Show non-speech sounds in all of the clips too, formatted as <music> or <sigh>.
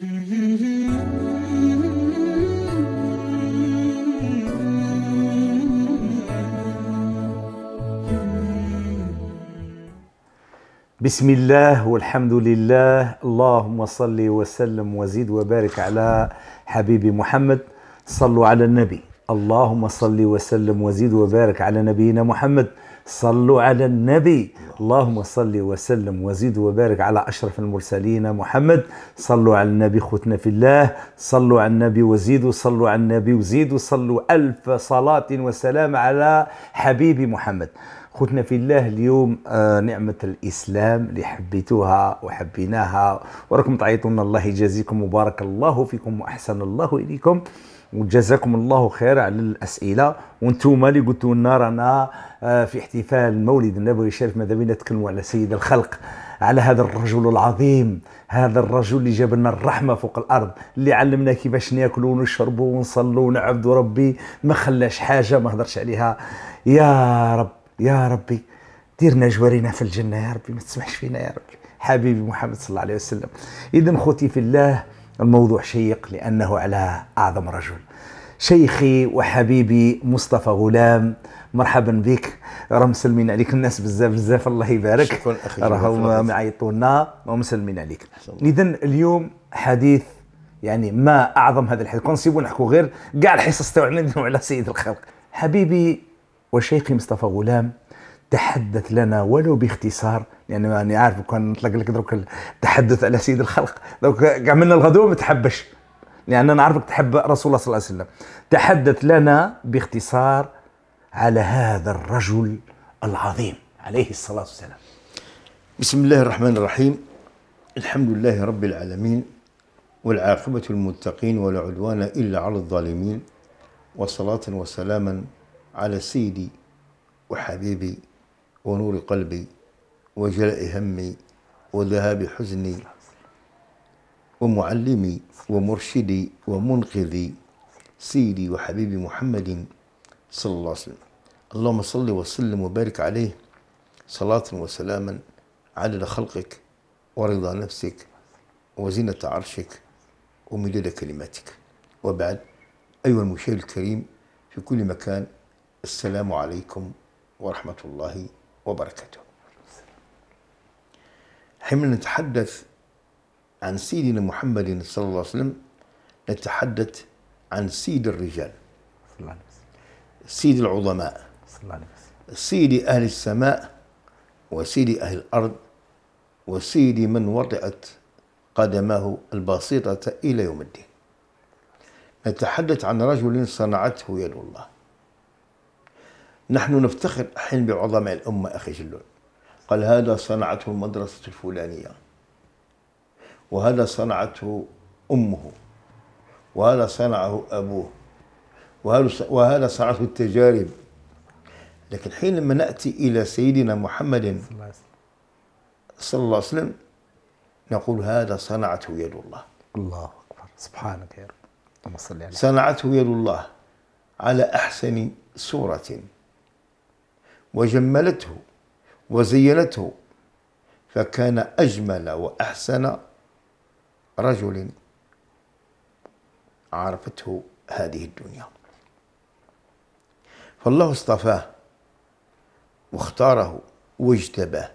بسم الله والحمد لله اللهم صل وسلم وزيد وبارك على حبيبي محمد صلوا على النبي اللهم صل وسلم وزيد وبارك على نبينا محمد صلوا على النبي اللهم صل وسلم وزيد وبارك على أشرف المرسلين محمد صلوا على النبي خوتنا في الله صلوا على النبي وزيدوا صلوا على النبي وزيدوا صلوا ألف صلاة وسلام على حبيبي محمد خوتنا في الله اليوم آه، نعمة الإسلام اللي حبيتوها وحبيناها وراكم تعيطونا الله يجازيكم وبارك الله فيكم وأحسن الله إليكم وجزاكم الله خير على الاسئله وانتم اللي قلتوا لنا رانا آه، في احتفال مولد النبوي الشريف ماذا بينا نتكلموا على سيد الخلق على هذا الرجل العظيم هذا الرجل اللي جاب لنا الرحمه فوق الارض اللي علمنا كيفاش ناكلوا ونشربوا ونصلوا ونعبدوا ربي ما خلاش حاجه ما هضرش عليها يا رب يا ربي ديرنا جوارينا في الجنه يا ربي ما تسمحش فينا يا ربي حبيبي محمد صلى الله عليه وسلم اذا خوتي في الله الموضوع شيق لأنه على أعظم رجل شيخي وحبيبي مصطفى غلام مرحبا بك راه مسلمين عليك الناس بزاف بزاف الله يبارك شكرا اخي راهم معيطونا ومسلمين عليك اذا اليوم حديث يعني ما اعظم هذا الحديث كنسيبو نحكوا غير كاع الحصص تاعنا على سيد الخلق حبيبي وشيخي مصطفى غلام تحدث لنا ولو باختصار لان يعني انا عارف كان نطلق لك دروك التحدث على سيد الخلق دروك كاع من الغدوه ما تحبش لان يعني انا عارفك تحب رسول الله صلى الله عليه وسلم تحدث لنا باختصار على هذا الرجل العظيم عليه الصلاه والسلام بسم الله الرحمن الرحيم الحمد لله رب العالمين والعاقبة للمتقين ولا عدوان إلا على الظالمين وصلاة وسلاما على سيدي وحبيبي ونور قلبي وجلاء همي وذهاب حزني ومعلمي ومرشدي ومنقذي سيدي وحبيبي محمد صلى الله عليه وسلم اللهم صل وسلم وبارك عليه صلاة وسلاما عدد خلقك ورضا نفسك وزنة عرشك ومدد كلماتك وبعد أيها المشاهد الكريم في كل مكان السلام عليكم ورحمة الله وبركاته حين نتحدث عن سيدنا محمد صلى الله عليه وسلم نتحدث عن سيد الرجال سيد العظماء سيد أهل السماء وسيد أهل الأرض وسيد من وطئت قدماه البسيطة إلى يوم الدين نتحدث عن رجل صنعته يد الله نحن نفتخر أحيانا بعظماء الأمة أخي جلون قال هذا صنعته المدرسة الفلانية وهذا صنعته أمه وهذا صنعه أبوه وهذا صنعته التجارب لكن حينما نأتي إلى سيدنا محمد صلى الله عليه وسلم نقول هذا صنعته يد الله الله أكبر سبحانك يا رب صنعته يد الله على أحسن صورة وجملته وزينته فكان أجمل وأحسن رجل عرفته هذه الدنيا فالله اصطفاه واختاره واجتباه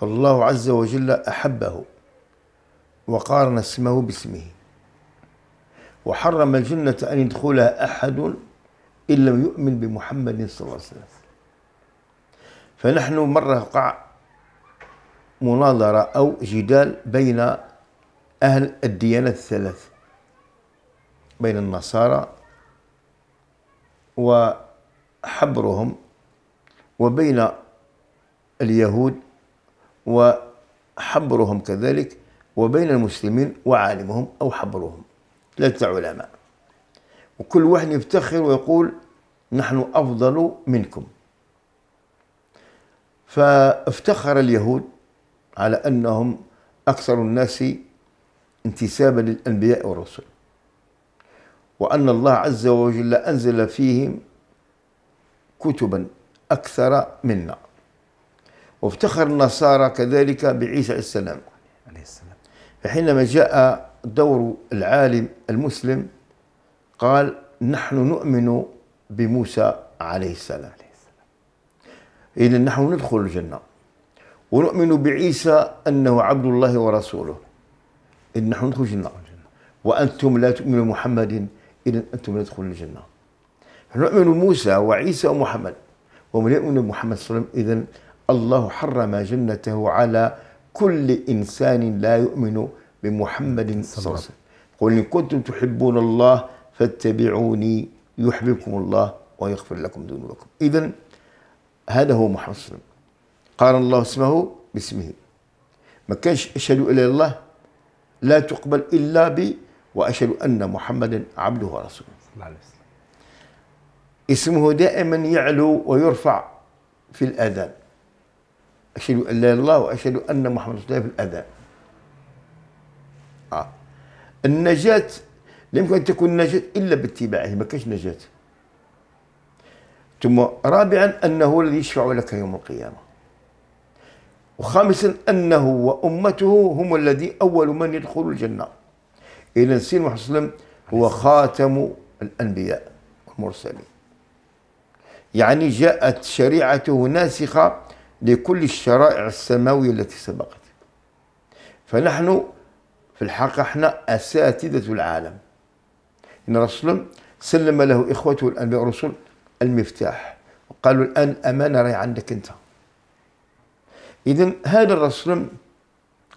فالله عز وجل أحبه وقارن اسمه باسمه وحرم الجنة أن يدخلها أحد إن لم يؤمن بمحمد صلى الله عليه وسلم فنحن مرة وقع مناظرة أو جدال بين أهل الديانات الثلاث بين النصارى وحبرهم وبين اليهود وحبرهم كذلك وبين المسلمين وعالمهم أو حبرهم ثلاثة علماء وكل واحد يفتخر ويقول نحن أفضل منكم فافتخر اليهود على أنهم أكثر الناس انتسابا للأنبياء والرسل وأن الله عز وجل أنزل فيهم كتبا أكثر منا وافتخر النصارى كذلك بعيسى عليه السلام فحينما جاء دور العالم المسلم قال نحن نؤمن بموسى عليه السلام إذا نحن ندخل الجنة ونؤمن بعيسى أنه عبد الله ورسوله إذا نحن ندخل الجنة وأنتم لا تؤمنوا محمد إذا أنتم لا تدخلون الجنة نؤمن موسى وعيسى ومحمد ومن يؤمن بمحمد صلى الله عليه وسلم إذا الله حرم جنته على كل إنسان لا يؤمن بمحمد صلى الله عليه وسلم قل إن كنتم تحبون الله فاتبعوني يحببكم الله ويغفر لكم ذنوبكم إذا هذا هو محمد صلى الله عليه وسلم قال الله اسمه باسمه ما كانش أشهد إلا الله لا تقبل إلا بي وأشهد أن محمدا عبده ورسوله صلى الله عليه وسلم اسمه دائما يعلو ويرفع في الأذان أشهد أن لا إله إلا الله وأشهد أن محمد صلى الله عليه في الأذان آه. النجاة لا يمكن أن تكون نجاة إلا باتباعه ما كانش نجاة ثم رابعا أنه الذي يشفع لك يوم القيامة وخامسا أنه وأمته هم الذي أول من يدخل الجنة إذا سيدنا محمد صلى الله عليه وسلم هو خاتم الأنبياء والمرسلين يعني جاءت شريعته ناسخة لكل الشرائع السماوية التي سبقت فنحن في الحقيقة احنا أساتذة العالم ان رسول سلم له اخوته الانبياء والرسل المفتاح وقالوا الان الامانه راهي عندك انت اذا هذا الرسول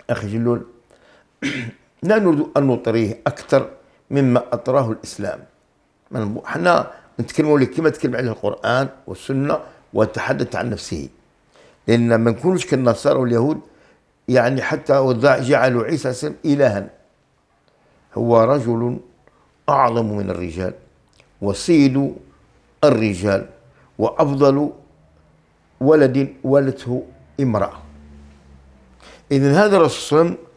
اخي جلول <clears throat> لا نريد ان نطريه اكثر مما اطراه الاسلام حنا نتكلموا لك كما تكلم عليه القران والسنه وتحدث عن نفسه لان ما نكونوش كالنصارى واليهود يعني حتى جعلوا عيسى السلام الها هو رجل أعظم من الرجال وسيد الرجال وأفضل ولد ولته امرأة إذا هذا الرسول صلى الله عليه وسلم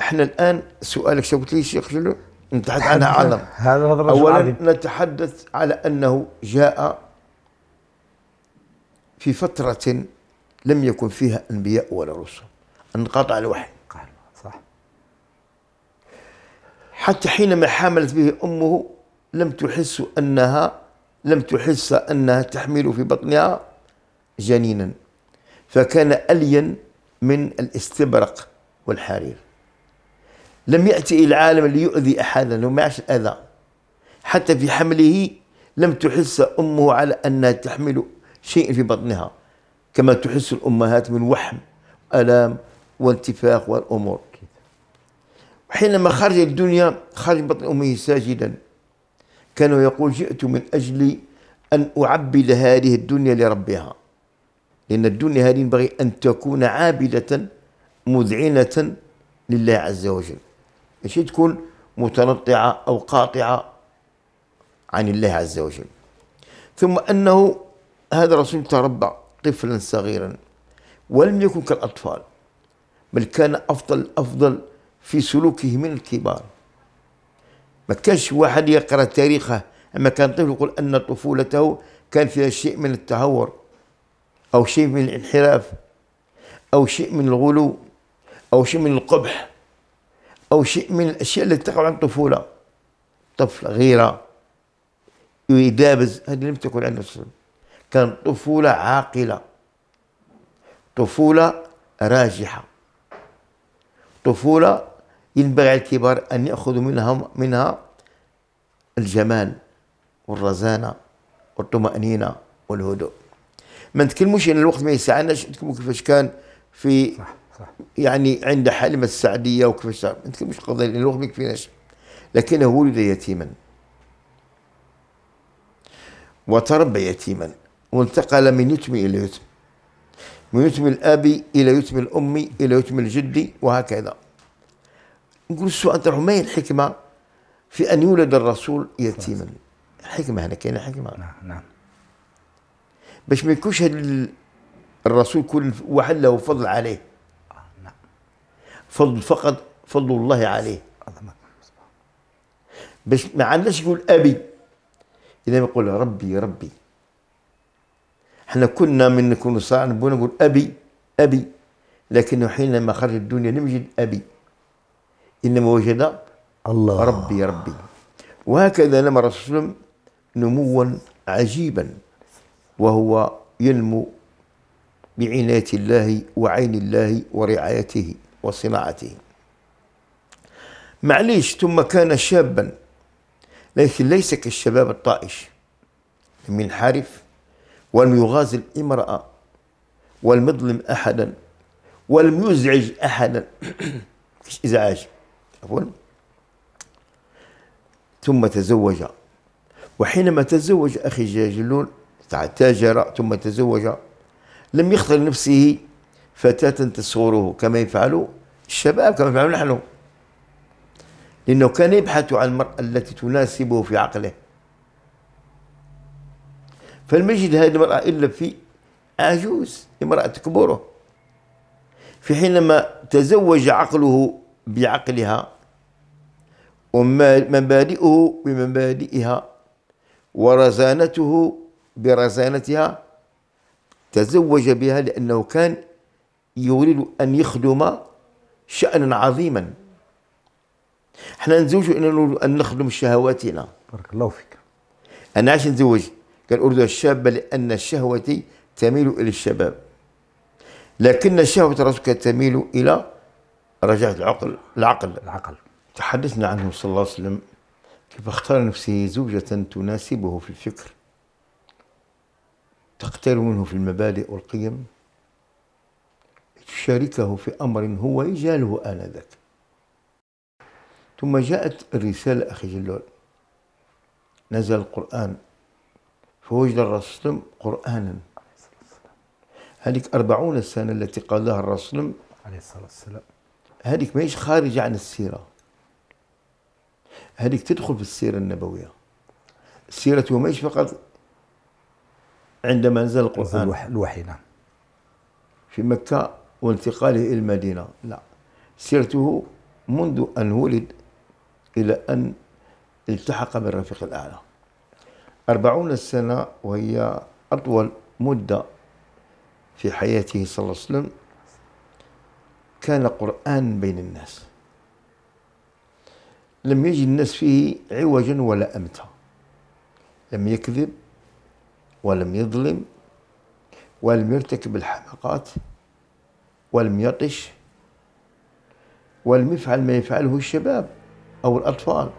احنا الآن سؤالك شو قلت لي شيخ جلو نتحدث عن عظم هذا أولا عظيم. نتحدث على أنه جاء في فترة لم يكن فيها أنبياء ولا رسل انقطع الوحي حتى حينما حملت به أمه لم تحس أنها لم تحس أنها تحمل في بطنها جنينا فكان ألين من الاستبرق والحرير لم يأتي إلى العالم ليؤذي أحدا وما ما عاش الأذى حتى في حمله لم تحس أمه على أنها تحمل شيء في بطنها كما تحس الأمهات من وحم ألام وانتفاخ والأمور حينما خرج الدنيا خرج بطن أمه ساجدا كان يقول جئت من أجل أن أعبد هذه الدنيا لربها لأن الدنيا هذه ينبغي أن تكون عابدة مذعنة لله عز وجل ماشي تكون متنطعة أو قاطعة عن الله عز وجل ثم أنه هذا الرسول تربى طفلا صغيرا ولم يكن كالأطفال بل كان أفضل أفضل في سلوكه من الكبار ما كانش واحد يقرا تاريخه اما كان طفل يقول ان طفولته كان فيها شيء من التهور او شيء من الانحراف او شيء من الغلو او شيء من القبح او شيء من الاشياء التي تقع عن الطفوله طفل غيره يدابز هذه لم تكن عن نفسه كان طفوله عاقله طفوله راجحه طفوله ينبغي على الكبار أن يأخذوا منها منها الجمال والرزانة والطمأنينة والهدوء ما نتكلموش ان الوقت ما يسعناش نتكلموا كيفاش كان في يعني عند حلمة السعدية وكيفاش ما نتكلموش قضية الوقت ما يكفيناش لكنه ولد يتيما وتربى يتيما وانتقل من يتم إلى يتم من يتم الأب إلى يتم الأم إلى يتم الجد وهكذا نقول السؤال تاعهم ما هي الحكمه في ان يولد الرسول يتيما الحكمه هنا كاينه حكمه نعم نعم باش ما يكونش الرسول كل واحد له فضل عليه آه، نعم فضل فقط فضل الله عليه باش ما عندناش يقول ابي اذا يقول ربي ربي احنا كنا من نكون صاع نقول ابي ابي لكنه حينما خرج الدنيا لم يجد ابي إنما وجد الله ربي ربي وهكذا لما الرسول صلى الله عليه وسلم نموا عجيبا وهو ينمو بعناية الله وعين الله ورعايته وصناعته معليش ثم كان شابا لكن ليس كالشباب الطائش من ينحرف ولم يغازل امرأة ولم يظلم أحدا ولم يزعج أحدا مفيش <clears throat> إزعاج عفوا ثم تزوج وحينما تزوج أخي جاجلون تاجر ثم تزوج لم يخطر لنفسه فتاة تصغره كما يفعل الشباب كما يفعل نحن لأنه كان يبحث عن المرأة التي تناسبه في عقله فلم يجد هذه المرأة إلا في عجوز امرأة تكبره في حينما تزوج عقله بعقلها ومبادئه بمبادئها ورزانته برزانتها تزوج بها لأنه كان يريد أن يخدم شأنا عظيما احنا نزوج أن نخدم شهواتنا بارك الله فيك أنا عشان نزوج قال أريد الشاب لأن الشهوة تميل إلى الشباب لكن شهوة رسولك تميل إلى رجعت العقل العقل العقل تحدثنا عنه صلى الله عليه وسلم كيف اختار نفسه زوجة تناسبه في الفكر تقترب منه في المبادئ والقيم تشاركه في أمر هو يجهله آنذاك ثم جاءت الرسالة أخي جلول نزل القرآن فوجد الرسول قرآنا هذيك أربعون سنة التي قالها الرسول عليه الصلاة والسلام هذيك ماهيش خارجة عن السيرة هذيك تدخل في السيرة النبوية سيرته ماهيش فقط عندما نزل القرآن الوحي نعم في مكة وانتقاله إلى المدينة لا سيرته منذ أن ولد إلى أن التحق بالرفيق الأعلى أربعون سنة وهي أطول مدة في حياته صلى الله عليه وسلم كان قرآن بين الناس لم يجد الناس فيه عوجا ولا أمتا لم يكذب ولم يظلم ولم يرتكب الحماقات ولم يطش ولم يفعل ما يفعله الشباب أو الأطفال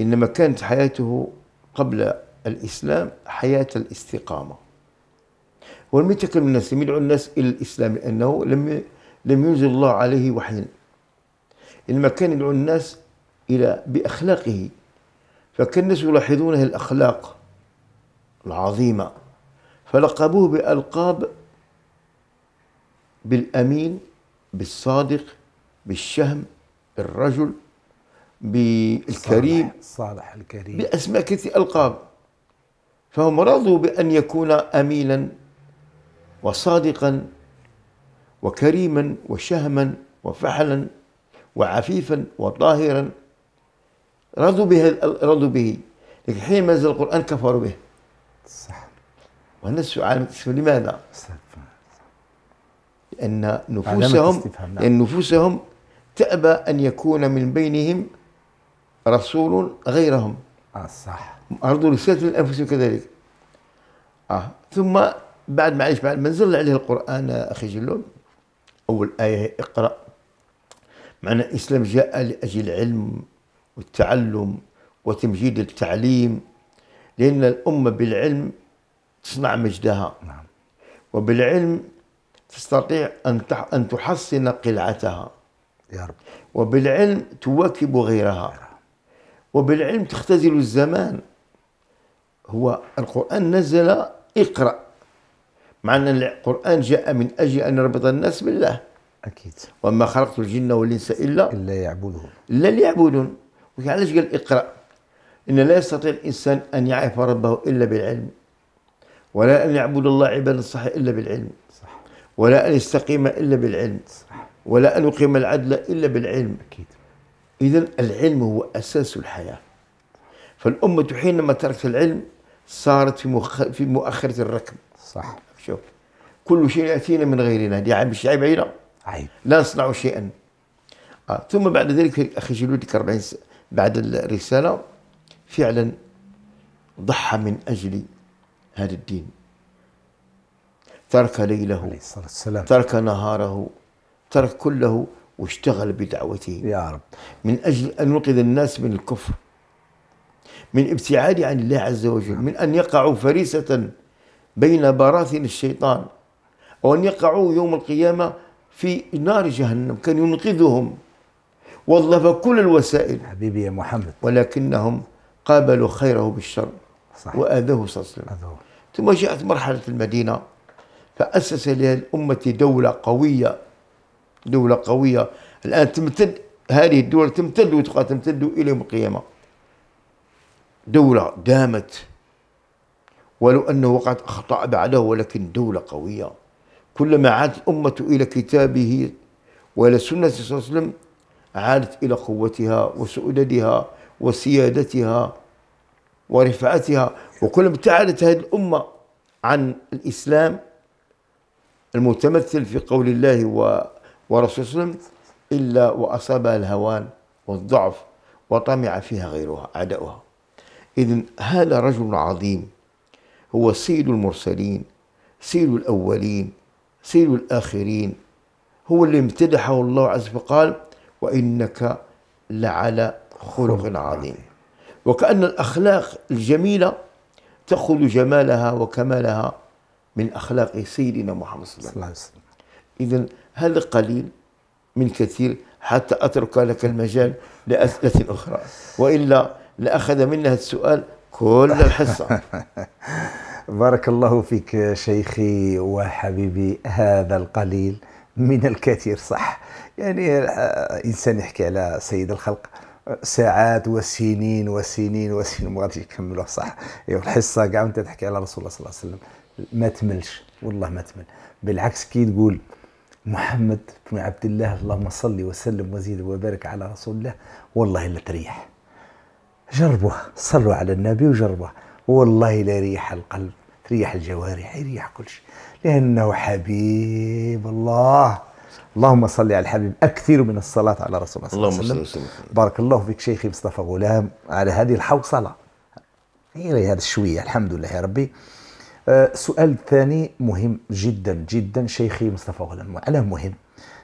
إنما كانت حياته قبل الإسلام حياة الاستقامة ولم يتكلم الناس لم يدعو الناس إلى الإسلام لأنه لم لم ينزل الله عليه وحيا إنما كان يدعو الناس إلى بأخلاقه فكان الناس يلاحظون الأخلاق العظيمة فلقبوه بألقاب بالأمين بالصادق بالشهم الرجل بالكريم الصالح الكريم بأسماء كثيرة ألقاب فهم رضوا بأن يكون أمينا وصادقا وكريما وشهما وفحلا وعفيفا وطاهرا رضوا به رضوا به لكن حينما نزل القرآن كفروا به صح والناس السؤال لماذا؟ لأن نفوسهم لأن نعم. نفوسهم تأبى أن يكون من بينهم رسول غيرهم آه صح ارضوا رسالة لأنفسهم كذلك آه ثم بعد معلش بعد ما نزل عليه القرآن أخي جلول أول آية اقرأ معنى الإسلام جاء لأجل العلم والتعلم وتمجيد التعليم لأن الأمة بالعلم تصنع مجدها نعم. وبالعلم تستطيع أن أن تحصن قلعتها يا رب وبالعلم تواكب غيرها وبالعلم تختزل الزمان هو القرآن نزل اقرأ مع أن القرآن جاء من أجل أن يربط الناس بالله أكيد وما خلقت الجن والإنس إلا إلا يعبدون إلا ليعبدون وعلاش قال اقرأ إن لا يستطيع الإنسان أن يعرف ربه إلا بالعلم ولا أن يعبد الله عبادا صح إلا بالعلم صح ولا أن يستقيم إلا بالعلم صح ولا أن يقيم العدل إلا بالعلم أكيد إذا العلم هو أساس الحياة فالأمة حينما تركت العلم صارت في مؤخرة الركب صح شوف كل شيء يأتينا من غيرنا دي عيب مش عيب علينا عيب لا نصنع شيئا آه. ثم بعد ذلك أخي جلودك 40 بعد الرسالة فعلا ضحى من أجل هذا الدين ترك ليله عليه الصلاة والسلام ترك نهاره ترك كله واشتغل بدعوته يا رب من أجل أن ينقذ الناس من الكفر من ابتعاد عن الله عز وجل نعم. من أن يقعوا فريسة بين براثن الشيطان وأن يقعوا يوم القيامة في نار جهنم كان ينقذهم وظف كل الوسائل حبيبي يا محمد ولكنهم قابلوا خيره بالشر صح. وآذوه صلى الله عليه وسلم ثم جاءت مرحلة المدينة فأسس للأمة دولة قوية دولة قوية الآن تمتد هذه الدول تمتد وتبقى تمتد إلى يوم القيامة دولة دامت ولو أنه وقعت أخطاء بعده ولكن دولة قوية كلما عادت الأمة إلى كتابه وإلى سنة صلى الله عليه وسلم عادت إلى قوتها وسؤددها وسيادتها ورفعتها وكلما ابتعدت هذه الأمة عن الإسلام المتمثل في قول الله ورسوله صلى الله عليه وسلم إلا وأصابها الهوان والضعف وطمع فيها غيرها أعداؤها إذن هذا رجل عظيم هو سيد المرسلين سيد الأولين سيد الآخرين هو اللي امتدحه الله عز وجل قال وإنك لعلى خلق عظيم وكأن الأخلاق الجميلة تأخذ جمالها وكمالها من أخلاق سيدنا محمد صلى الله عليه وسلم إذا هذا قليل من كثير حتى أترك لك المجال لأسئلة أخرى وإلا لأخذ منها السؤال كل الحصه <laughs> بارك الله فيك شيخي وحبيبي هذا القليل من الكثير صح يعني آه، انسان يحكي على سيد الخلق ساعات وسنين وسنين وسنين ما غاديش يكملوا صح أيوة، الحصه كاع وانت تحكي على رسول الله صلى الله عليه وسلم ما تملش والله ما تمل بالعكس كي تقول محمد بن عبد الله اللهم صل وسلم وزيد وبارك على رسول الله والله الا تريح جربوه صلوا على النبي وجربوه والله لا يريح القلب تريح الجوارح يريح كل شيء لأنه حبيب الله اللهم صل على الحبيب أكثر من الصلاة على رسول الله صلى الله عليه وسلم بارك الله فيك شيخي مصطفى غلام على هذه الحوصلة غير هذا الشوية الحمد لله يا ربي أه سؤال ثاني مهم جدا جدا شيخي مصطفى غلام علاه مهم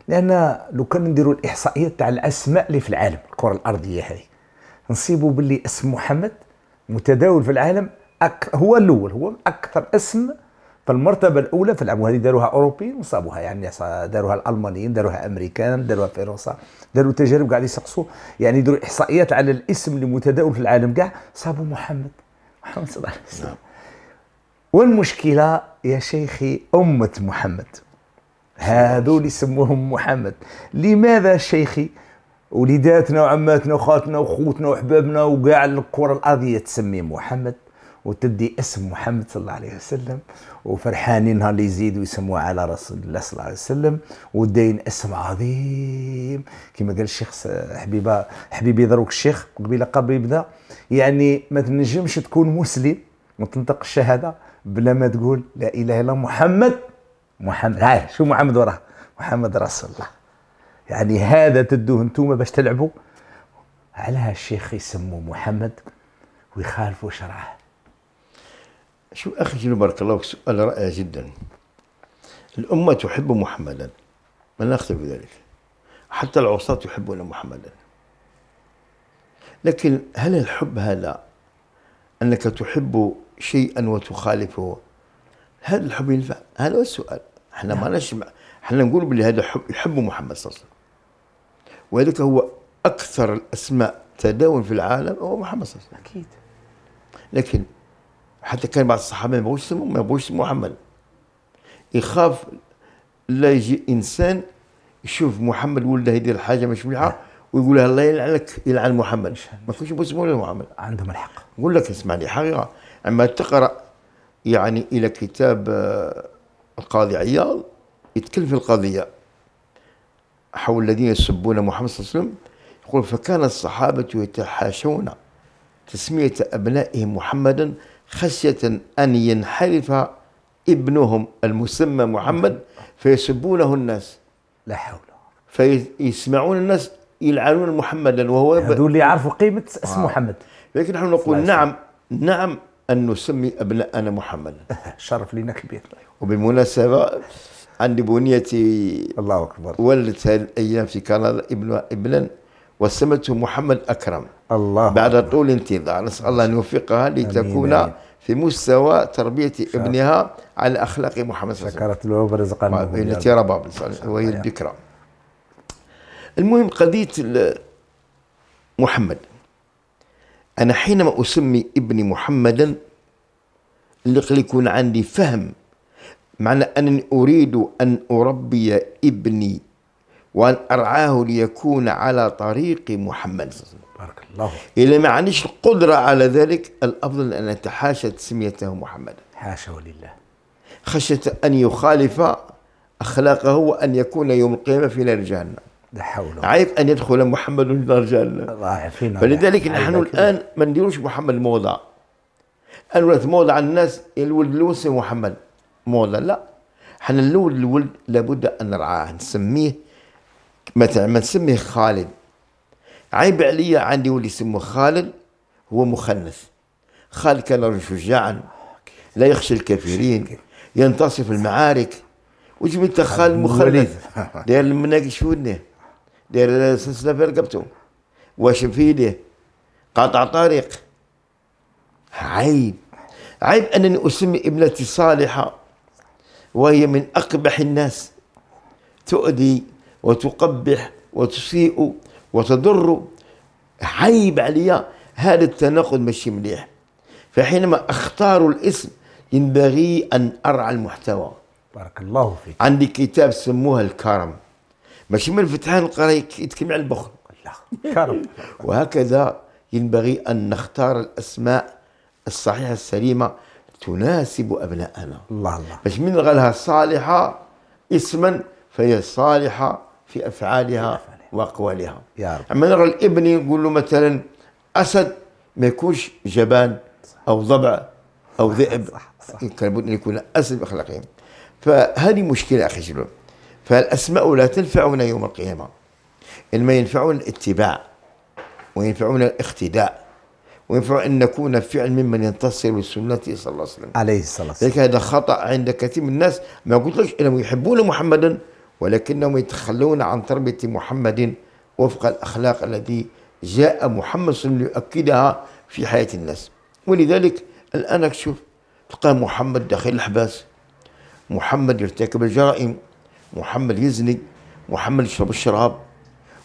لأن لو كان نديروا الإحصائية تاع الأسماء اللي في العالم الكرة الأرضية هذه نصيبوا باللي اسم محمد متداول في العالم أك... هو الاول هو اكثر اسم في المرتبه الاولى في العالم وهذه داروها اوروبيين وصابوها يعني داروها الالمانيين داروها امريكان داروها فرنسا داروا تجارب قاعد يسقسوا يعني يديروا احصائيات على الاسم اللي متداول في العالم كاع صابوا محمد محمد صلى الله عليه وسلم نعم. والمشكله يا شيخي امه محمد هذول يسموهم محمد لماذا شيخي وليداتنا وعماتنا وخاتنا وخوتنا وحبابنا وكاع الكره الارضيه تسمي محمد وتدي اسم محمد صلى الله عليه وسلم وفرحانين ها اللي يزيدوا يسموه على رسول الله صلى الله عليه وسلم وداين اسم عظيم كما قال الشيخ حبيبه حبيبي دروك الشيخ قبيله قبل يبدا يعني ما تنجمش تكون مسلم وتنطق الشهاده بلا ما تقول لا اله الا محمد محمد هاي شو محمد وراه محمد رسول الله يعني هذا تدوه انتوما باش تلعبوا على الشيخ يسموه محمد ويخالفوا شرعه شو اخي جلو بارك الله سؤال رائع جدا الامه تحب محمدا لا نختلف بذلك ذلك حتى العصاة يحبون محمدا لكن هل الحب هذا انك تحب شيئا وتخالفه هذا الحب ينفع هذا هو السؤال احنا ما نعم. نشمع احنا نقول بلي هذا حب يحب محمد صلى الله عليه وسلم وذلك هو اكثر الاسماء تداول في العالم هو محمد صلى الله عليه وسلم اكيد لكن حتى كان بعض الصحابه ما يبغوش يسموه ما يبغوش يسموه محمد يخاف لا يجي انسان يشوف محمد ولده يدير حاجه مش مليحه نعم. ويقول الله يلعنك يلعن محمد ما كنتش يسموه محمد عندهم الحق نقول لك اسمعني حقيقه عندما تقرا يعني الى كتاب آه، القاضي عياض يتكلم في القضيه حول الذين يسبون محمد صلى الله عليه وسلم يقول فكان الصحابة يتحاشون تسمية أبنائهم محمدا خشية أن ينحرف ابنهم المسمى محمد فيسبونه الناس لا حول فيسمعون الناس يلعنون محمدا وهو هذول اللي يعرفوا قيمة آه. اسم آه. محمد لكن نحن نقول نعم نعم أن نسمي أبناءنا محمدا <laughs> شرف لنا كبير وبالمناسبة عندي بنيتي الله اكبر ولدت هذه الايام في كندا ابن ابنا وسمته محمد اكرم الله بعد أكبر. طول انتظار نسال الله ان يوفقها لتكون أمين. في مستوى تربيه شاء. ابنها على اخلاق محمد صلى الله عليه وسلم شكرت له ورزقا التي رباب وهي البكره المهم قضيه محمد انا حينما اسمي ابني محمدا اللي يكون عندي فهم معنى أنني أريد أن أربي ابني وأن أرعاه ليكون على طريق محمد صلى الله عليه وسلم بارك الله إذا ما عنديش القدرة على ذلك الأفضل أن أتحاشى تسميته محمد حاشا لله خشية أن يخالف أخلاقه وأن يكون يوم القيامة في نار جهنم لا حول عيب أن يدخل محمد في نار جهنم فلذلك نحن الآن ما نديروش محمد موضع أنا ولات موضع الناس الولد الأوسي محمد مولا لا حنا الاول الولد لابد ان نرعاه نسميه مثلا ما نسميه خالد عيب عليا عندي ولد يسموه خالد هو مخنث خالد كان رجل شجاعا لا يخشى الكافرين ينتصف المعارك وجب انت خالد مخلد داير المناقش ودنه داير سلسله في رقبته واش في قاطع طريق عيب عيب انني اسمي ابنتي صالحه وهي من أقبح الناس تؤذي وتقبح وتسيء وتضر عيب عليا هذا التناقض ماشي مليح فحينما اختار الاسم ينبغي ان ارعى المحتوى بارك الله فيك عندي كتاب سموها الكرم ماشي من الفتحان القراء يتكلم على البخل الله كرم وهكذا ينبغي ان نختار الاسماء الصحيحه السليمه تناسب أبناءنا الله الله باش من غلها الصالحة اسما فهي صالحة في أفعالها وأقوالها يا رب أما نرى الابن يقول له مثلا أسد ما يكونش جبان أو ضبع أو ذئب لابد أن يكون أسد أخلاقيا فهذه مشكلة أخي جلول فالأسماء لا تنفعنا يوم القيامة إنما ينفعون الاتباع وينفعون الاقتداء وينفع أن نكون فعلا ممن ينتصر بسنته صلى الله عليه وسلم عليه الصلاة والسلام لذلك هذا خطأ عند كثير من الناس ما قلت لك أنهم يحبون محمدا ولكنهم يتخلون عن تربية محمد وفق الأخلاق التي جاء محمد صلى الله عليه وسلم ليؤكدها في حياة الناس ولذلك الآن أكشف تلقى محمد داخل الحباس محمد يرتكب الجرائم محمد يزني محمد يشرب الشراب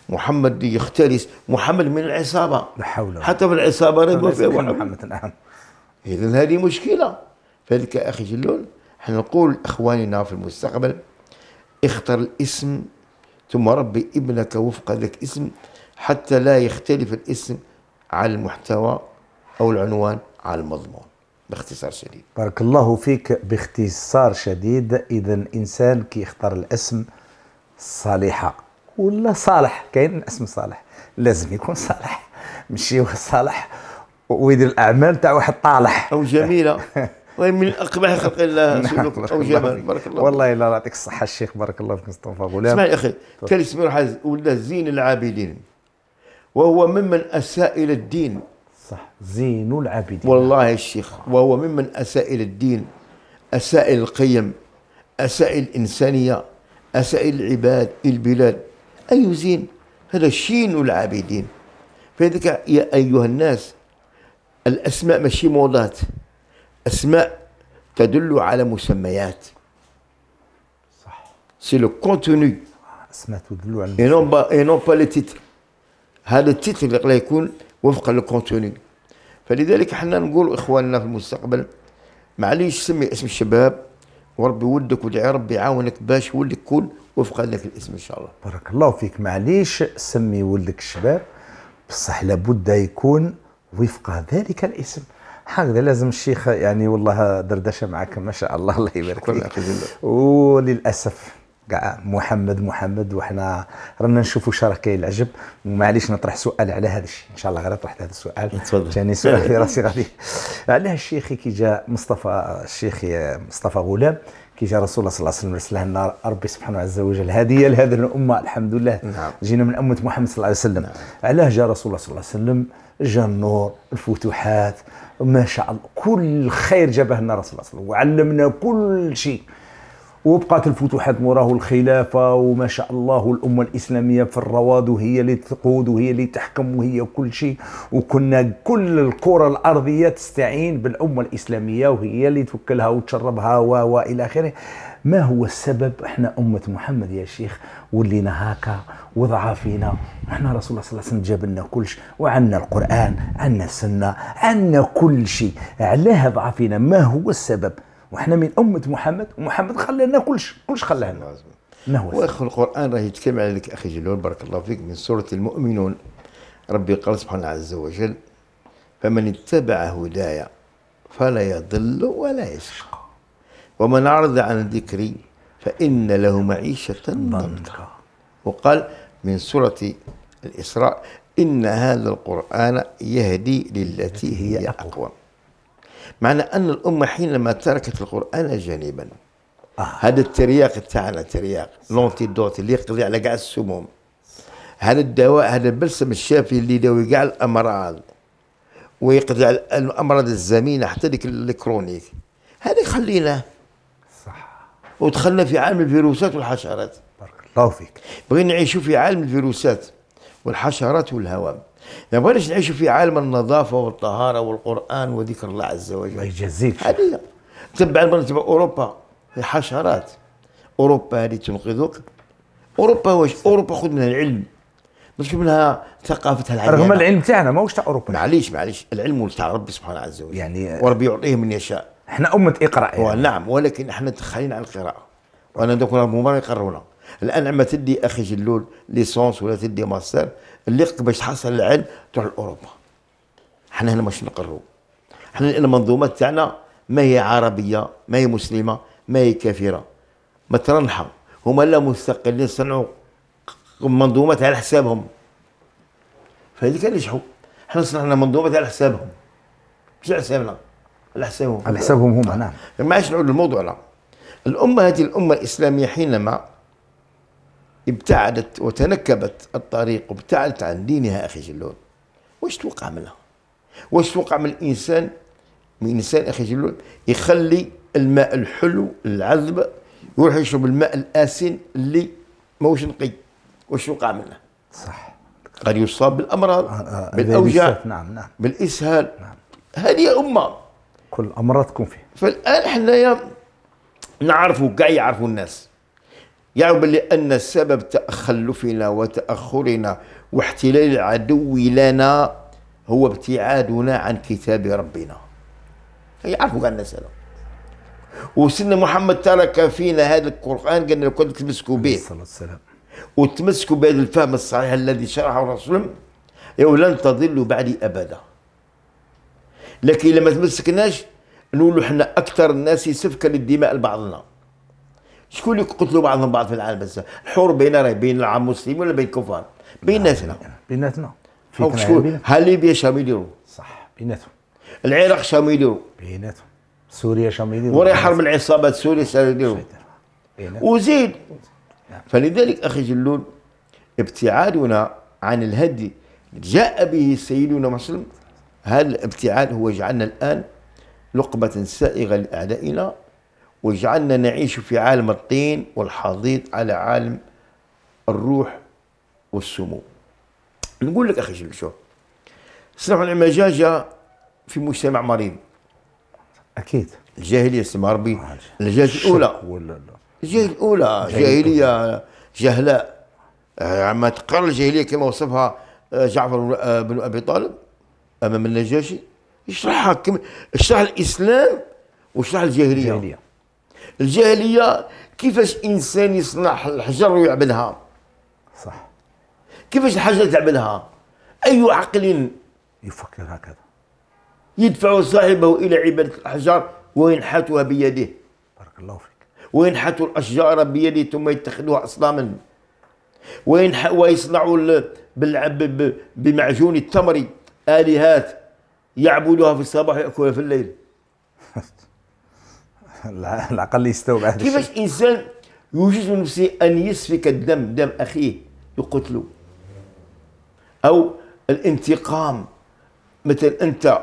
محمد يختلس محمد من العصابه لا حول حتى في العصابه ريبو في محمد, محمد نعم اذا هذه مشكله فذلك اخي جلول حنقول لاخواننا في المستقبل اختر الاسم ثم ربي ابنك وفق ذلك الاسم حتى لا يختلف الاسم على المحتوى او العنوان على المضمون باختصار شديد بارك الله فيك باختصار شديد اذا الانسان كيختار الاسم الصالحه ولا صالح كاين اسم صالح لازم يكون صالح ماشي صالح ويدير الاعمال تاع واحد طالح او جميله <laughs> من اقبح خلق الله نعم، سلوك او جمال بارك الله والله الا يعطيك الصحه الشيخ بارك الله فيك مصطفى غلام اسمع يا اخي ثالث مرحله ولا زين العابدين وهو ممن اساء الى الدين صح زين العابدين والله الشيخ وهو ممن اساء الى الدين اساء القيم اساء الانسانيه اساء العباد البلاد أي زين هذا شين العابدين فذلك يا أيها الناس الأسماء ماشي موضات أسماء تدل على مسميات صح سي لو كونتوني أسماء تدل على المسميات اي نون با لي تيتر هذا التيتر اللي يكون وفق الكونتوني فلذلك حنا نقول اخواننا في المستقبل معليش سمي اسم الشباب وربي ولدك ودعي ربي يعاونك باش ولدك كل وفق هذاك الاسم ان شاء الله بارك الله فيك معليش سمي ولدك الشباب بصح لابد يكون وفق ذلك الاسم هكذا لازم الشيخ يعني والله دردشه معك ما شاء الله <laughs> الله يبارك فيك وللاسف كاع محمد محمد وحنا رانا نشوفوا كاين العجب ومعليش نطرح سؤال على هذا الشيء ان شاء الله غير طرحت هذا السؤال تفضل ثاني سؤال في راسي غادي علاه الشيخ كي جا مصطفى الشيخ مصطفى غلام كي جا رسول الله صلى الله عليه وسلم رسل لنا ربي سبحانه عز وجل هديه لهذه الامه الحمد لله نعم. جينا من امه محمد صلى الله عليه وسلم نعم. علاه جا رسول الله صلى الله عليه وسلم جا النور الفتوحات ما شاء الله كل خير جابه لنا رسول الله صلى الله عليه وسلم وعلمنا كل شيء وبقات الفتوحات موراه الخلافة وما شاء الله الأمة الإسلامية في الرواد وهي اللي تقود وهي اللي تحكم وهي كل شيء وكنا كل الكرة الأرضية تستعين بالأمة الإسلامية وهي اللي توكلها وتشربها و إلى آخره ما هو السبب احنا أمة محمد يا شيخ ولينا هكا وضعافينا احنا رسول الله صلى الله عليه وسلم جاب لنا كل شيء وعندنا القرآن عنا السنة عنا كل شيء علاه ضعفنا ما هو السبب وحنا من امه محمد ومحمد خلى لنا كلش كلش خلى لنا نهوز واخ القران راه يتكلم عليك اخي جلول بارك الله فيك من سوره المؤمنون ربي قال سبحانه عز وجل فمن اتبع هداي فلا يضل ولا يشقى ومن اعرض عن ذكري فان له معيشه ضنكا وقال من سوره الاسراء ان هذا القران يهدي للتي هي اقوم معنى أن الأمة حينما تركت القرآن جانبا آه. هذا الترياق تاعنا ترياق لونتيدوت اللي يقضي على كاع السموم هذا الدواء هذا البلسم الشافي اللي يداوي كاع الامراض ويقضي على الامراض الزمينه حتى ديك الكرونيك هذا خليناه صح ودخلنا في عالم الفيروسات والحشرات بارك الله فيك بغينا نعيشوا في عالم الفيروسات والحشرات والهوام بغيناش نعيشوا في عالم النظافه والطهاره والقران وذكر الله عز وجل الله يجزيك هذه تبع تبع اوروبا في حشرات اوروبا هذه تنقذك اوروبا واش اوروبا خذ منها العلم مش منها ثقافتها العلميه رغم العلم تاعنا ماهوش تاع اوروبا معليش معليش العلم تاع ربي سبحانه عز وجل يعني وربي يعطيه من يشاء احنا امه اقرا يعني. نعم ولكن احنا تخلينا عن القراءه وانا دوك راهم هما يقرونا الان عما تدي اخي جلول ليسونس ولا تدي ماستر اللي باش تحصل العلم تروح لاوروبا حنا هنا ماش نقروا حنا لان المنظومه تاعنا ما هي عربيه ما هي مسلمه ما هي كافره ما ترنحا هما لا مستقلين صنعوا منظومات على حسابهم فهذيك اللي نجحوا حنا صنعنا منظومات على حسابهم مش على حسابنا على حسابهم على حسابهم هما نعم ما عادش نعود للموضوع لا الامه هذه الامه الاسلاميه حينما ابتعدت وتنكبت الطريق وابتعدت عن دينها اخي جلول واش توقع منها واش توقع من الانسان من انسان اخي جلول يخلي الماء الحلو العذب يروح يشرب الماء الاسن اللي ماهوش نقي واش توقع منه صح قد يصاب بالامراض آه، آه، آه، بالاوجاع نعم نعم بالاسهال نعم هذه امه كل امراضكم فيه فالان حنايا نعرفوا كاع يعرفوا الناس يعني لأن سبب تخلفنا وتأخرنا واحتلال العدو لنا هو ابتعادنا عن كتاب ربنا يعرفوا عن السلام وسيدنا محمد ترك فينا هذا القرآن قال لكم كنت تمسكوا به الصلاة والسلام وتمسكوا بهذا الفهم الصحيح الذي شرحه الرسول لن تضلوا بعدي أبدا لكن لما تمسكناش نقولوا احنا أكثر الناس سفكا للدماء لبعضنا شكون اللي قتلوا بعضهم بعض في العالم بس الحور بين راه بين العام المسلمين ولا بين الكفار بيناتنا بيناتنا شكون ليبيا شنو يديروا صح بيناتهم العراق شنو يديروا بيناتهم سوريا شنو يديروا وراه حرب العصابات سوريا شنو يديروا وزيد نعم. فلذلك اخي جلول ابتعادنا عن الهدي جاء به سيدنا مسلم هذا الابتعاد هو جعلنا الان لقمة سائغة لأعدائنا واجعلنا نعيش في عالم الطين والحضيض على عالم الروح والسمو نقول لك أخي شو صنع العمجاجة في مجتمع مريض أكيد الجاهلية اسم عربي الجاهلية الأولى الجاهلية الأولى جاهلية جهلاء عما آه، تقرا الجاهلية كما وصفها آه، جعفر آه، بن أبي طالب أمام النجاشي اشرحها كم اشرح الإسلام واشرح الجاهلية, الجاهلية. الجاهليه كيفاش انسان يصنع الحجر ويعبدها صح كيفاش الحجر تعبدها اي عقل يفكر هكذا يدفع صاحبه الى عباده الاحجار وينحتها بيده بارك الله فيك وينحت الاشجار بيده ثم يتخذها اصناما وينح ويصنع بمعجون التمر الهات يعبدها في الصباح وياكلها في الليل <laughs> العقل يستوعب هذا كيفاش انسان يوجد من نفسه ان يسفك الدم دم اخيه يقتله او الانتقام مثل انت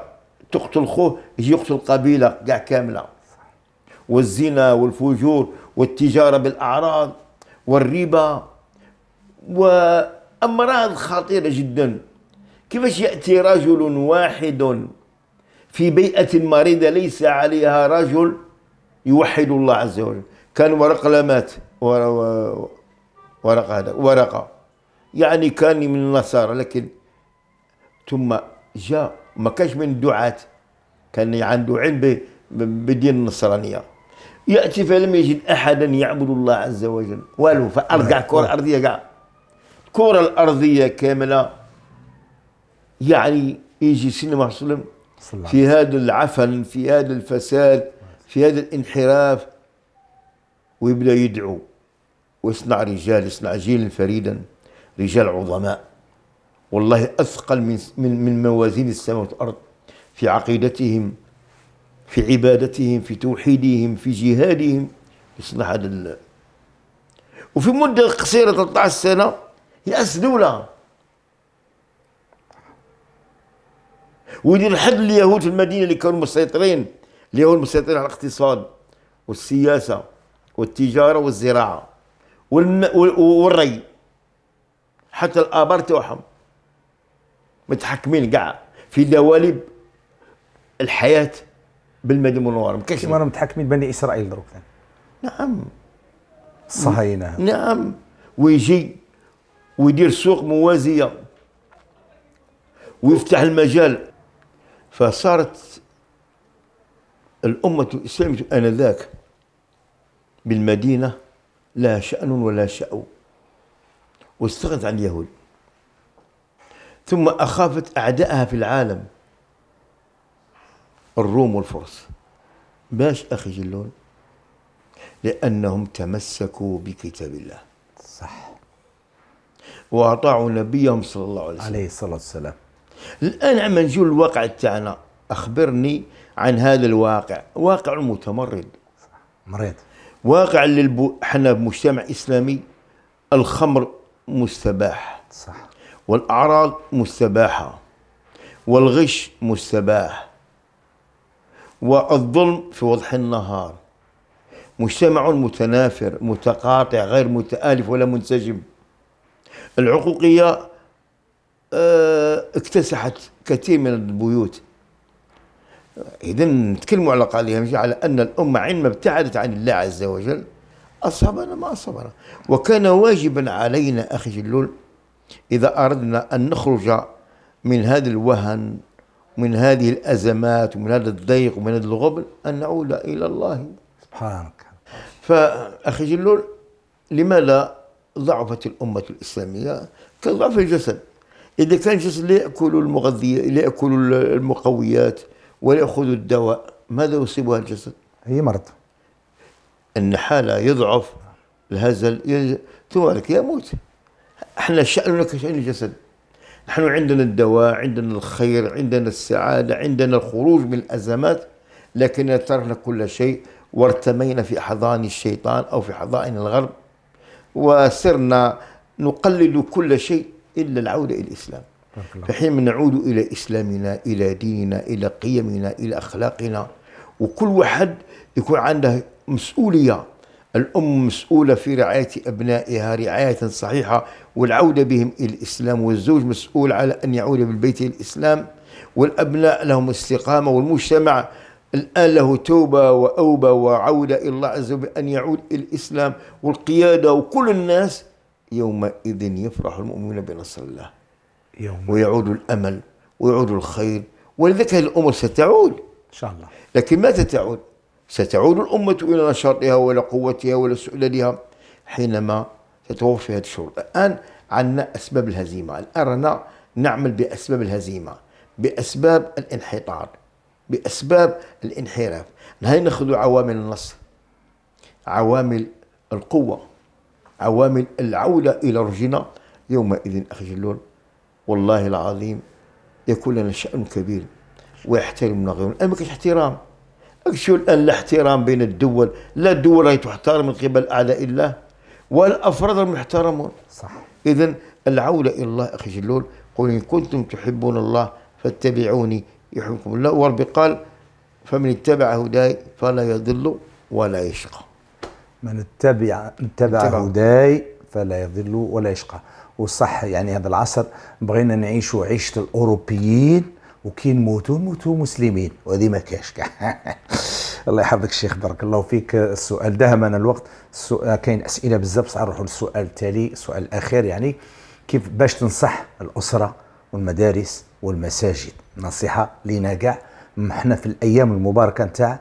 تقتل خوه يقتل قبيله كاع كامله والزنا والفجور والتجاره بالاعراض والربا وامراض خطيره جدا كيفاش ياتي رجل واحد في بيئه مريضه ليس عليها رجل يوحد الله عز وجل كان ورق مات ورق هذا ورقة يعني كان من النصارى لكن ثم جاء ما كانش من الدعاة كان عنده علم بدين النصرانية يأتي فلم يجد أحدا يعبد الله عز وجل والو فأرجع نعم. كرة أرضية كاع الكرة الأرضية كاملة يعني يجي سيدنا محمد صلى الله عليه وسلم في هذا العفن في هذا الفساد في هذا الانحراف ويبدأ يدعو ويصنع رجال يصنع جيلا فريدا رجال عظماء والله أثقل من من, من موازين السماء والأرض في عقيدتهم في عبادتهم في توحيدهم في جهادهم يصنع هذا ال... وفي مدة قصيرة 13 سنة يأس دولة ويدير حد اليهود في المدينة اللي كانوا مسيطرين اللي هو المسيطر على الاقتصاد والسياسه والتجاره والزراعه والم... والري حتى الابار تاعهم متحكمين كاع في دواليب الحياه بالمدن المنوره ما كاينش راهم متحكمين بني اسرائيل دروك نعم الصهاينه نعم ويجي ويدير سوق موازيه ويفتح المجال فصارت الأمة الإسلامية آنذاك بالمدينة لا شأن ولا شأو واستغنت عن اليهود ثم أخافت أعدائها في العالم الروم والفرس باش أخي جلون لأنهم تمسكوا بكتاب الله صح وأطاعوا نبيهم صلى الله عليه وسلم عليه الصلاة والسلام الآن عما نجوا الواقع تاعنا أخبرني عن هذا الواقع واقع متمرد مريض واقع للبو... احنا بمجتمع اسلامي الخمر مستباح صح والاعراض مستباحه والغش مستباح والظلم في وضح النهار مجتمع متنافر متقاطع غير متآلف ولا منسجم العقوقية آه، اكتسحت كثير من البيوت اذا نتكلموا على قضيه على ان الامه عندما ابتعدت عن الله عز وجل اصابنا ما اصابنا وكان واجبا علينا اخي جلول اذا اردنا ان نخرج من هذا الوهن من هذه الازمات ومن هذا الضيق ومن هذا الغبن ان نعود الى الله سبحانك فاخي جلول لماذا ضعفت الامه الاسلاميه كضعف الجسد اذا كان الجسد لا ياكل المغذيات لا ياكل المقويات ويأخذوا الدواء ماذا يصيبها الجسد؟ هي مرض النحالة يضعف الهزل ذلك يموت احنا شأننا كشأن الجسد نحن عندنا الدواء عندنا الخير عندنا السعادة عندنا الخروج من الأزمات لكننا تركنا كل شيء وارتمينا في أحضان الشيطان أو في حضائن الغرب وصرنا نقلد كل شيء إلا العودة إلى الإسلام في حين نعود إلى إسلامنا إلى ديننا إلى قيمنا إلى أخلاقنا وكل واحد يكون عنده مسؤولية الأم مسؤولة في رعاية أبنائها رعاية صحيحة والعودة بهم إلى الإسلام والزوج مسؤول على أن يعود بالبيت إلى الإسلام والأبناء لهم استقامة والمجتمع الآن له توبة وأوبة وعودة إلى الله عز وجل أن يعود إلى الإسلام والقيادة وكل الناس يومئذ يفرح المؤمنون بنصر الله ويعود الأمل ويعود الخير ولذلك هذه الأمور ستعود إن شاء الله لكن متى تعود؟ ستعود الأمة إلى نشاطها وإلى قوتها وإلى سؤللها حينما تتوفى هذه الشروط الآن عندنا أسباب الهزيمة الآن رانا نعمل بأسباب الهزيمة بأسباب الانحطاط بأسباب الانحراف هاي ناخذ عوامل النصر عوامل القوة عوامل العودة إلى رجنا يومئذ أخي جلول والله العظيم يكون لنا شأن كبير ويحترمنا غيرنا أما كاش احترام أكشو الآن احترام بين الدول لا الدول هي تحترم من قبل أعداء الله والأفراد المحترمون صح إذا العودة إلى الله أخي جلول قل إن كنتم تحبون الله فاتبعوني يحبكم الله وربي قال فمن اتبع هداي فلا يضل ولا يشقى من اتبع اتبع هداي فلا يضل ولا يشقى وصح يعني هذا العصر بغينا نعيشوا عيشه الاوروبيين وكي نموتوا نموتوا مسلمين وهذه ما كاش <laughs> الله يحفظك الشيخ بارك الله فيك السؤال دهمنا الوقت كاين اسئله بزاف بصح نروحوا للسؤال التالي السؤال الاخير يعني كيف باش تنصح الاسره والمدارس والمساجد نصيحه لينا كاع احنا في الايام المباركه نتاع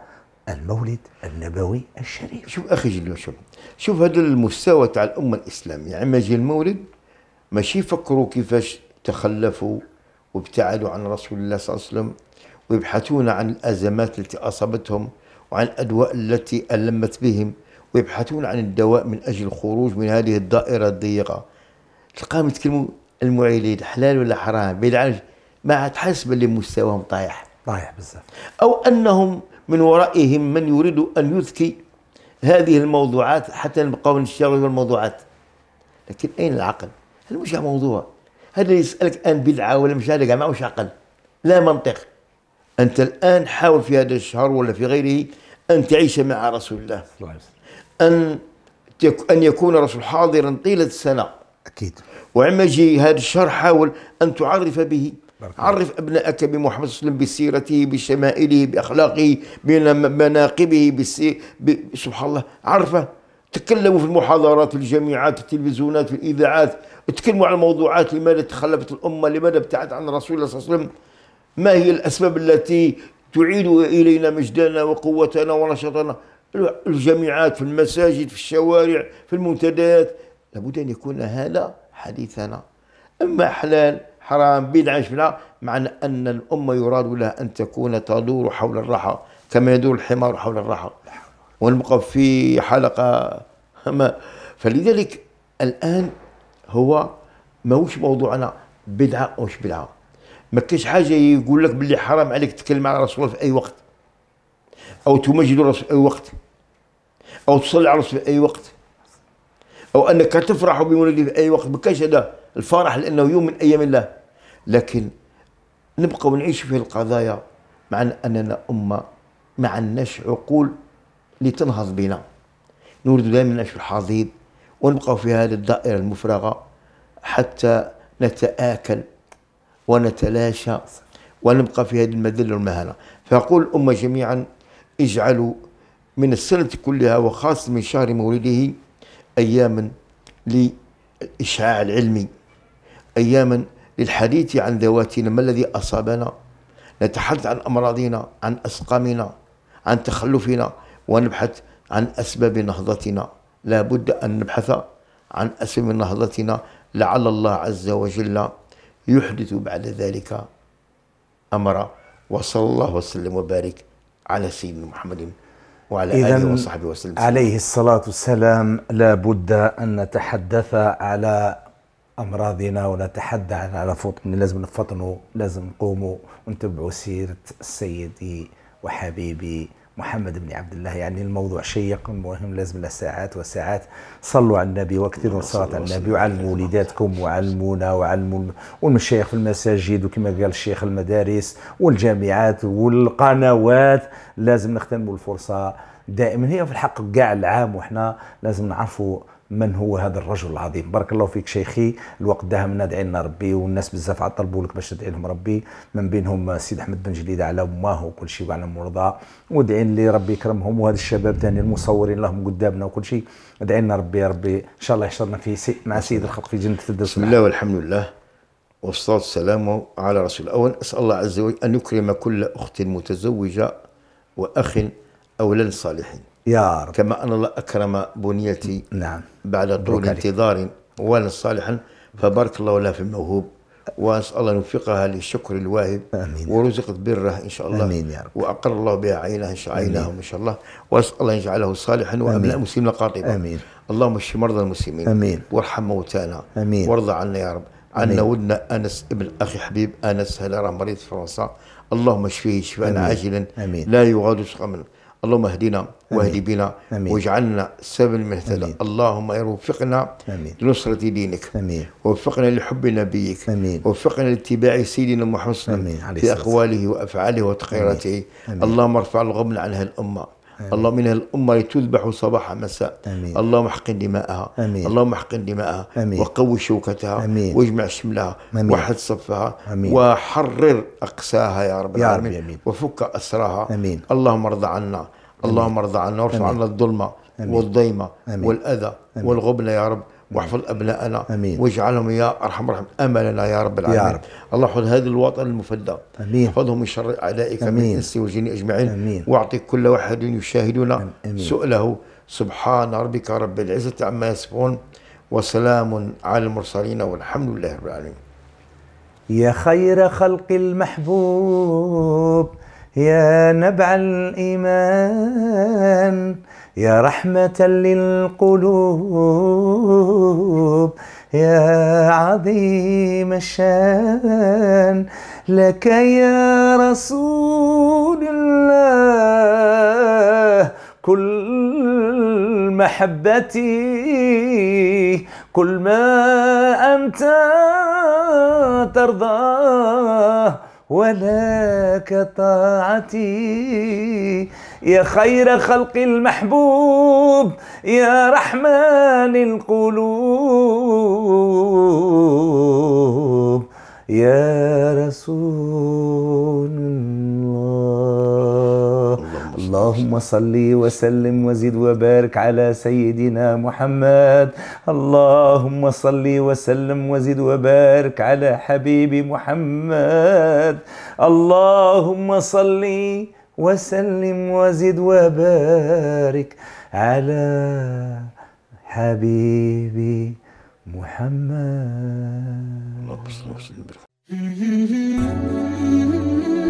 المولد النبوي الشريف شوف اخي جلو شوف شوف هذا المستوى تاع الامه الاسلاميه يعني اما يجي المولد ماشي يفكروا كيفاش تخلفوا وابتعدوا عن رسول الله صلى الله عليه وسلم ويبحثون عن الأزمات التي أصابتهم وعن الأدواء التي ألمت بهم ويبحثون عن الدواء من أجل الخروج من هذه الدائرة الضيقة تلقاهم يتكلموا المعيلين حلال ولا حرام بعيد عن ما عاد تحس باللي مستواهم طايح طايح بزاف أو أنهم من ورائهم من يريد أن يذكي هذه الموضوعات حتى نبقاو نشتغلوا في الموضوعات لكن أين العقل؟ هذا مش موضوع هذا اللي يسالك الان بدعه ولا مش هذا كاع وش عقل لا منطق انت الان حاول في هذا الشهر ولا في غيره ان تعيش مع رسول الله ان ان يكون رسول حاضرا طيله السنه اكيد وعما يجي هذا الشهر حاول ان تعرف به عرف ابنائك بمحمد صلى الله عليه وسلم بسيرته بشمائله باخلاقه بمناقبه بسي... ب... سبحان الله عرفه تكلموا في المحاضرات في الجامعات في التلفزيونات في الاذاعات تكلموا على الموضوعات لماذا تخلفت الامه لماذا ابتعدت عن رسول الله صلى الله عليه وسلم ما هي الاسباب التي تعيد الينا مجدنا وقوتنا ونشاطنا الجامعات في المساجد في الشوارع في المنتديات لابد ان يكون هذا حديثنا اما حلال حرام بدعه شفنا معنى ان الامه يراد لها ان تكون تدور حول الرحى كما يدور الحمار حول الرحى ونبقى في حلقه ما فلذلك الان هو ماهوش موضوعنا بدعه او مش بدعه ما كاينش حاجه يقول لك باللي حرام عليك تتكلم على رسول الله في اي وقت او تمجد الرسول في اي وقت او تصلي على الرسول في اي وقت او انك تفرح بمولده في اي وقت ما هذا الفرح لانه يوم من ايام الله لكن نبقى ونعيش في القضايا مع اننا امه ما عندناش عقول اللي تنهض بنا نولد دائما في الحضيض ونبقى في هذه الدائرة المفرغة حتى نتآكل ونتلاشى ونبقى في هذه المذلة والمهانة فأقول الأمة جميعا اجعلوا من السنة كلها وخاصة من شهر مولده أياما للإشعاع العلمي أياما للحديث عن ذواتنا ما الذي أصابنا نتحدث عن أمراضنا عن أسقامنا عن تخلفنا ونبحث عن أسباب نهضتنا لا بد أن نبحث عن أسباب نهضتنا لعل الله عز وجل يحدث بعد ذلك أمر وصلى الله وسلم وبارك على سيدنا محمد وعلى آله وصحبه وسلم عليه الصلاة والسلام لا بد أن نتحدث على أمراضنا ونتحدث على فطن لازم نفطنوا لازم نقوموا ونتبعوا سيرة سيدي وحبيبي محمد بن عبد الله يعني الموضوع شيق مهم لازم له ساعات وساعات صلوا على النبي واكثروا الصلاة على النبي وعلموا وليداتكم وعلمونا وعلموا والمشايخ في المساجد وكما قال الشيخ المدارس والجامعات والقنوات لازم نختموا الفرصة دائما هي في الحق كاع العام وحنا لازم نعرفوا من هو هذا الرجل العظيم بارك الله فيك شيخي الوقت داهمنا دعي لنا ربي والناس بزاف عطلبوا لك باش تدعي لهم ربي من بينهم سيد احمد بن جليده على امه وكل شيء وعلى مرضى ودعي لي ربي يكرمهم وهذا الشباب ثاني المصورين لهم قدامنا وكل شيء ادعي لنا ربي يا ربي ان شاء الله يحشرنا في سي... مع سيد الخلق في جنه الدرس بسم الله والحمد لله والصلاه والسلام على رسول الله اولا اسال الله عز وجل ان يكرم كل اخت متزوجه واخ اولا صالحين يا رب كما أن الله أكرم بنيتي نعم بعد طول انتظار وانا صالحا فبارك الله لها في الموهوب واسال الله ان يوفقها للشكر الواهب امين ورزقت بره ان شاء الله امين يا رب واقر الله بها عينها ان شاء عينهم ما شاء الله واسال الله ان يجعله صالحا وابناء المسلمين قاطبه امين اللهم اشف مرضى المسلمين امين وارحم موتانا امين وارضى عنا يا رب عنا ودنا انس ابن اخي حبيب انس هذا مريض في فرنسا اللهم اشفيه شفاء عاجلا امين لا يغادر سقما اللهم اهدنا واهد بنا واجعلنا سببا من اهتدى اللهم وفقنا لنصرة دينك وفقنا لحب نبيك وفقنا لاتباع سيدنا محمد في أقواله وأفعاله وتقيراته اللهم ارفع الغمن عن هالأمة آمين. اللهم إنها الأمة تذبح صباحا مساء آمين. اللهم احقن دماءها آمين. اللهم احقن دماءها آمين. وقوي شوكتها آمين. واجمع شملها آمين. وحد صفها آمين. وحرر أقساها يا رب يا العالمين آمين. وفك أسراها آمين. اللهم ارض عنا آمين. اللهم ارض عنا وارفع عنا الظلمة والضيمة والأذى والغبن يا رب واحفظ أبنائنا أمين واجعلهم يا أرحم رحم أملنا يا رب العالمين يا رب. الله خذ هذا الوطن المفدى أمين احفظهم من شر أعدائك أمين. من الإنس والجن أجمعين أمين واعطي كل واحد يشاهدنا أمين. سؤله سبحان ربك رب العزة عما يصفون وسلام على المرسلين والحمد لله رب العالمين يا خير خلق المحبوب يا نبع الإيمان يا رحمة للقلوب يا عظيم الشان لك يا رسول الله كل محبتي كل ما أنت ترضاه ولك طاعتي يا خير خلق المحبوب يا رحمن القلوب يا رسول الله اللهم صل وسلم وزد وبارك على سيدنا محمد اللهم صل وسلم وزد وبارك على حبيب محمد اللهم صلِّ وسلم وزد وبارك على حبيبي محمد